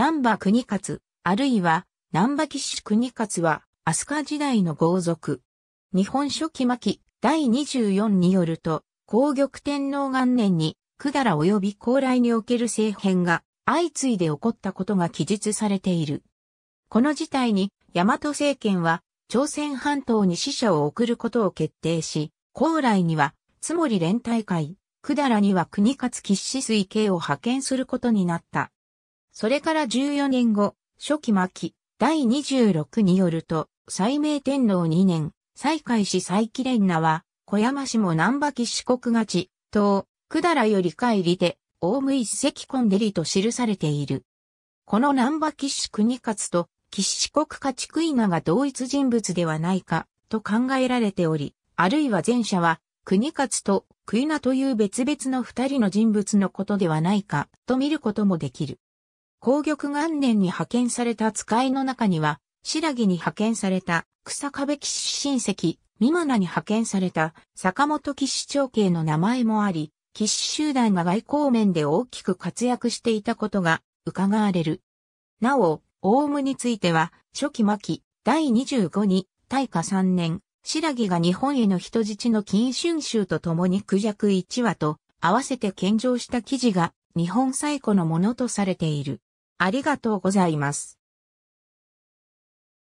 南波国勝、あるいは南波騎士国勝は、飛鳥時代の豪族。日本書紀巻第24によると、皇玉天皇元年に、百ら及び高麗における政変が相次いで起こったことが記述されている。この事態に、大和政権は、朝鮮半島に死者を送ることを決定し、高麗には、つもり連帯会、百済には国勝騎士水系を派遣することになった。それから14年後、初期末期、第26によると、斉明天皇2年、西海市西紀連名は、小山市も南波木四国勝ち、くだらより帰りで、大無一石コんでりと記されている。この南波岸士国勝と、岸四国勝ちクイナが同一人物ではないか、と考えられており、あるいは前者は、国勝とクイナという別々の二人の人物のことではないか、と見ることもできる。皇玉元年に派遣された使いの中には、白木に派遣された草壁騎士親戚、三村に派遣された坂本騎士長兄の名前もあり、騎士集団が外交面で大きく活躍していたことが伺われる。なお、オウムについては、初期末期、第25に、大化3年、白木が日本への人質の金春秋と共に苦弱1話と合わせて献上した記事が日本最古のものとされている。ありがとうございます。